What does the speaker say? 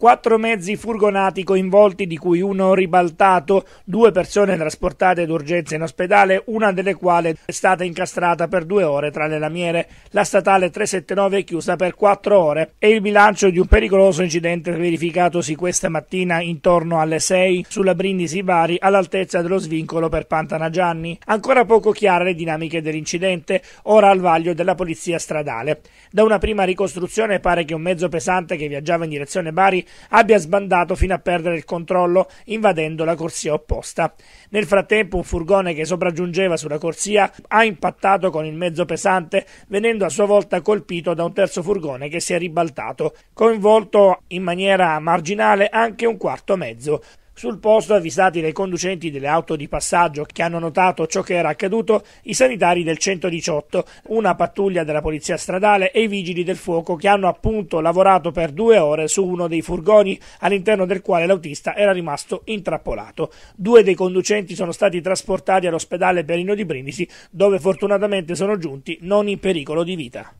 Quattro mezzi furgonati coinvolti, di cui uno ribaltato, due persone trasportate d'urgenza in ospedale, una delle quali è stata incastrata per due ore tra le lamiere. La statale 379 è chiusa per quattro ore e il bilancio di un pericoloso incidente verificatosi questa mattina intorno alle 6 sulla Brindisi Bari all'altezza dello svincolo per Pantanagianni. Ancora poco chiare le dinamiche dell'incidente, ora al vaglio della polizia stradale. Da una prima ricostruzione pare che un mezzo pesante che viaggiava in direzione Bari abbia sbandato fino a perdere il controllo invadendo la corsia opposta. Nel frattempo un furgone che sopraggiungeva sulla corsia ha impattato con il mezzo pesante venendo a sua volta colpito da un terzo furgone che si è ribaltato, coinvolto in maniera marginale anche un quarto mezzo. Sul posto, avvisati dai conducenti delle auto di passaggio che hanno notato ciò che era accaduto, i sanitari del 118, una pattuglia della polizia stradale e i vigili del fuoco che hanno appunto lavorato per due ore su uno dei furgoni all'interno del quale l'autista era rimasto intrappolato. Due dei conducenti sono stati trasportati all'ospedale Berino di Brindisi dove fortunatamente sono giunti non in pericolo di vita.